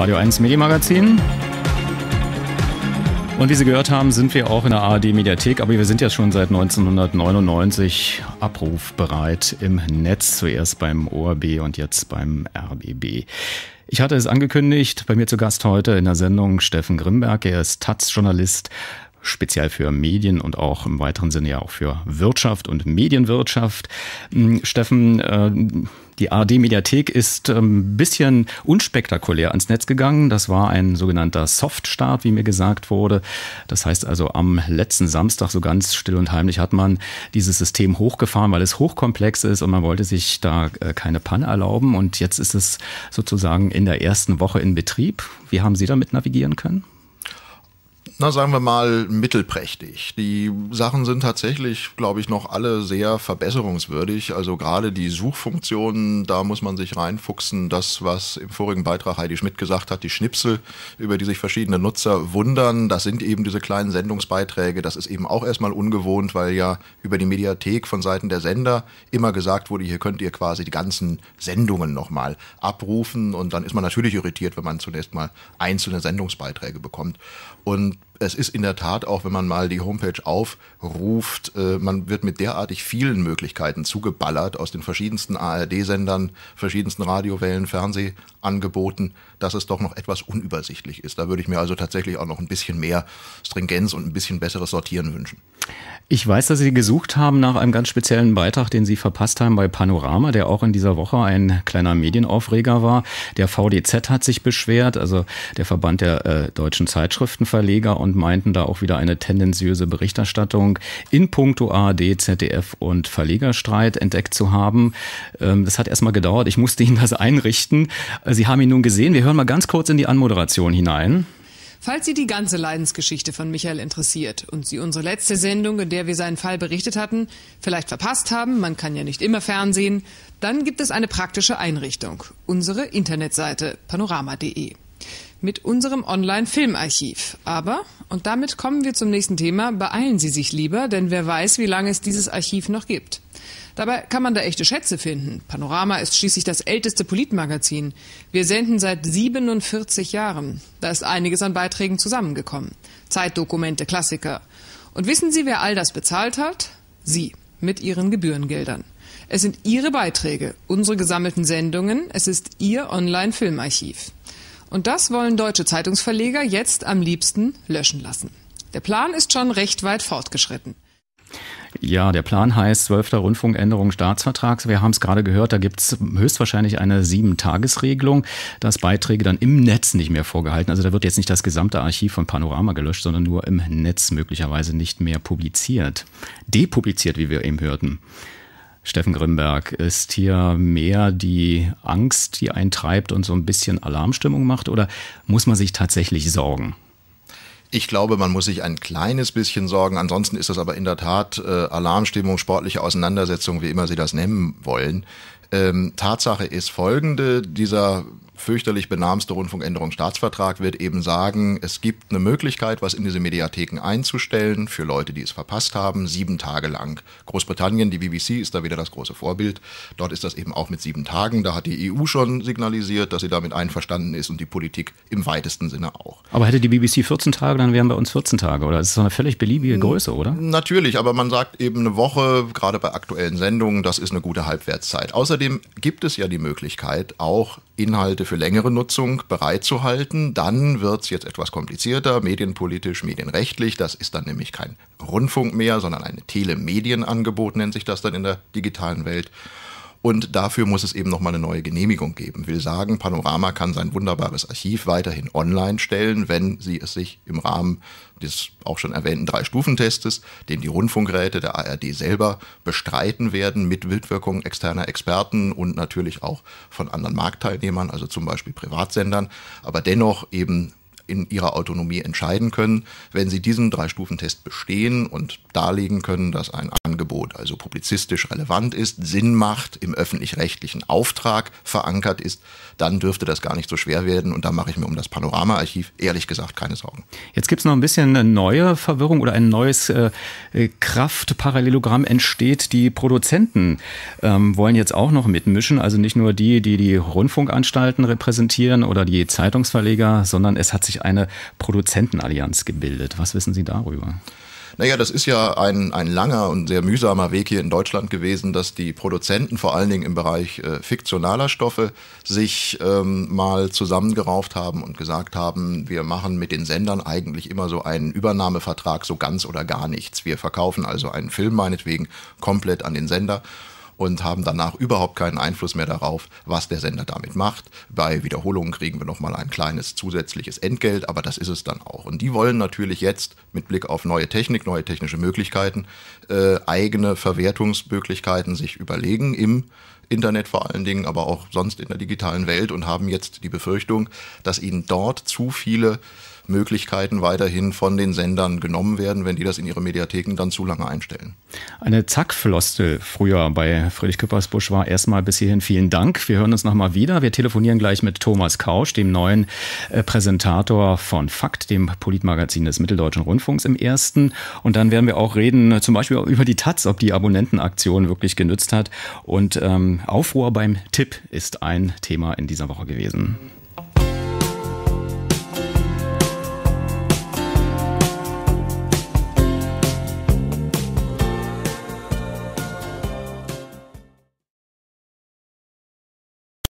Radio 1 Medienmagazin. Und wie Sie gehört haben, sind wir auch in der ARD Mediathek, aber wir sind ja schon seit 1999 abrufbereit im Netz, zuerst beim ORB und jetzt beim RBB. Ich hatte es angekündigt, bei mir zu Gast heute in der Sendung Steffen Grimberg, er ist taz journalist speziell für Medien und auch im weiteren Sinne ja auch für Wirtschaft und Medienwirtschaft. Hm, Steffen, äh, die ARD-Mediathek ist ein ähm, bisschen unspektakulär ans Netz gegangen. Das war ein sogenannter Softstart, wie mir gesagt wurde. Das heißt also, am letzten Samstag, so ganz still und heimlich, hat man dieses System hochgefahren, weil es hochkomplex ist und man wollte sich da äh, keine Panne erlauben. Und jetzt ist es sozusagen in der ersten Woche in Betrieb. Wie haben Sie damit navigieren können? na sagen wir mal, mittelprächtig. Die Sachen sind tatsächlich, glaube ich, noch alle sehr verbesserungswürdig. Also gerade die Suchfunktionen, da muss man sich reinfuchsen. Das, was im vorigen Beitrag Heidi Schmidt gesagt hat, die Schnipsel, über die sich verschiedene Nutzer wundern, das sind eben diese kleinen Sendungsbeiträge. Das ist eben auch erstmal ungewohnt, weil ja über die Mediathek von Seiten der Sender immer gesagt wurde, hier könnt ihr quasi die ganzen Sendungen nochmal abrufen. Und dann ist man natürlich irritiert, wenn man zunächst mal einzelne Sendungsbeiträge bekommt. Und es ist in der Tat auch, wenn man mal die Homepage aufruft, äh, man wird mit derartig vielen Möglichkeiten zugeballert aus den verschiedensten ARD-Sendern, verschiedensten Radiowellen, Fernsehangeboten, dass es doch noch etwas unübersichtlich ist. Da würde ich mir also tatsächlich auch noch ein bisschen mehr Stringenz und ein bisschen besseres Sortieren wünschen. Ich weiß, dass Sie gesucht haben nach einem ganz speziellen Beitrag, den Sie verpasst haben bei Panorama, der auch in dieser Woche ein kleiner Medienaufreger war. Der VDZ hat sich beschwert, also der Verband der äh, deutschen Zeitschriftenverleger und meinten da auch wieder eine tendenziöse Berichterstattung in puncto ARD, ZDF und Verlegerstreit entdeckt zu haben. Ähm, das hat erstmal gedauert. Ich musste Ihnen das einrichten. Sie haben ihn nun gesehen. Wir hören mal ganz kurz in die Anmoderation hinein. Falls Sie die ganze Leidensgeschichte von Michael interessiert und Sie unsere letzte Sendung, in der wir seinen Fall berichtet hatten, vielleicht verpasst haben, man kann ja nicht immer fernsehen, dann gibt es eine praktische Einrichtung, unsere Internetseite panorama.de mit unserem Online-Filmarchiv. Aber, und damit kommen wir zum nächsten Thema, beeilen Sie sich lieber, denn wer weiß, wie lange es dieses Archiv noch gibt. Dabei kann man da echte Schätze finden. Panorama ist schließlich das älteste Politmagazin. Wir senden seit 47 Jahren. Da ist einiges an Beiträgen zusammengekommen. Zeitdokumente, Klassiker. Und wissen Sie, wer all das bezahlt hat? Sie mit Ihren Gebührengeldern. Es sind Ihre Beiträge, unsere gesammelten Sendungen, es ist Ihr Online-Filmarchiv. Und das wollen deutsche Zeitungsverleger jetzt am liebsten löschen lassen. Der Plan ist schon recht weit fortgeschritten. Ja, der Plan heißt 12. Rundfunkänderung Staatsvertrags. Wir haben es gerade gehört, da gibt es höchstwahrscheinlich eine Sieben-Tages-Regelung, dass Beiträge dann im Netz nicht mehr vorgehalten. Also da wird jetzt nicht das gesamte Archiv von Panorama gelöscht, sondern nur im Netz möglicherweise nicht mehr publiziert. Depubliziert, wie wir eben hörten. Steffen Grimberg, ist hier mehr die Angst, die einen treibt und so ein bisschen Alarmstimmung macht, oder muss man sich tatsächlich sorgen? Ich glaube, man muss sich ein kleines bisschen sorgen. Ansonsten ist das aber in der Tat äh, Alarmstimmung, sportliche Auseinandersetzung, wie immer Sie das nennen wollen. Ähm, Tatsache ist folgende, dieser fürchterlich benahmste Rundfunkänderungsstaatsvertrag wird eben sagen, es gibt eine Möglichkeit, was in diese Mediatheken einzustellen für Leute, die es verpasst haben, sieben Tage lang. Großbritannien, die BBC ist da wieder das große Vorbild. Dort ist das eben auch mit sieben Tagen. Da hat die EU schon signalisiert, dass sie damit einverstanden ist und die Politik im weitesten Sinne auch. Aber hätte die BBC 14 Tage, dann wären bei uns 14 Tage, oder? Das ist so eine völlig beliebige Größe, oder? Natürlich, aber man sagt eben eine Woche, gerade bei aktuellen Sendungen, das ist eine gute Halbwertszeit. Außerdem Außerdem gibt es ja die Möglichkeit, auch Inhalte für längere Nutzung bereitzuhalten. Dann wird es jetzt etwas komplizierter, medienpolitisch, medienrechtlich. Das ist dann nämlich kein Rundfunk mehr, sondern ein Telemedienangebot nennt sich das dann in der digitalen Welt. Und dafür muss es eben nochmal eine neue Genehmigung geben. Will sagen, Panorama kann sein wunderbares Archiv weiterhin online stellen, wenn sie es sich im Rahmen des auch schon erwähnten Drei-Stufen-Testes, den die Rundfunkräte der ARD selber bestreiten werden, mit Mitwirkung externer Experten und natürlich auch von anderen Marktteilnehmern, also zum Beispiel Privatsendern, aber dennoch eben in ihrer Autonomie entscheiden können. Wenn sie diesen Drei-Stufen-Test bestehen und darlegen können, dass ein Angebot also publizistisch relevant ist, Sinn macht, im öffentlich-rechtlichen Auftrag verankert ist, dann dürfte das gar nicht so schwer werden. Und da mache ich mir um das Panorama-Archiv ehrlich gesagt keine Sorgen. Jetzt gibt es noch ein bisschen eine neue Verwirrung oder ein neues äh, äh, Kraftparallelogramm entsteht. Die Produzenten ähm, wollen jetzt auch noch mitmischen, also nicht nur die, die die Rundfunkanstalten repräsentieren oder die Zeitungsverleger, sondern es hat sich eine Produzentenallianz gebildet. Was wissen Sie darüber? Naja, das ist ja ein, ein langer und sehr mühsamer Weg hier in Deutschland gewesen, dass die Produzenten vor allen Dingen im Bereich äh, fiktionaler Stoffe sich ähm, mal zusammengerauft haben und gesagt haben, wir machen mit den Sendern eigentlich immer so einen Übernahmevertrag, so ganz oder gar nichts. Wir verkaufen also einen Film meinetwegen komplett an den Sender und haben danach überhaupt keinen Einfluss mehr darauf, was der Sender damit macht. Bei Wiederholungen kriegen wir nochmal ein kleines zusätzliches Entgelt, aber das ist es dann auch. Und die wollen natürlich jetzt mit Blick auf neue Technik, neue technische Möglichkeiten, äh, eigene Verwertungsmöglichkeiten sich überlegen im Internet vor allen Dingen, aber auch sonst in der digitalen Welt und haben jetzt die Befürchtung, dass ihnen dort zu viele Möglichkeiten weiterhin von den Sendern genommen werden, wenn die das in ihre Mediatheken dann zu lange einstellen. Eine Zackfloste früher bei Friedrich Küppersbusch war erstmal bis hierhin vielen Dank. Wir hören uns nochmal wieder. Wir telefonieren gleich mit Thomas Kausch, dem neuen äh, Präsentator von Fakt, dem Politmagazin des Mitteldeutschen Rundfunks im ersten. Und dann werden wir auch reden, äh, zum Beispiel über die Taz, ob die Abonnentenaktion wirklich genützt hat. Und ähm, Aufruhr beim Tipp ist ein Thema in dieser Woche gewesen.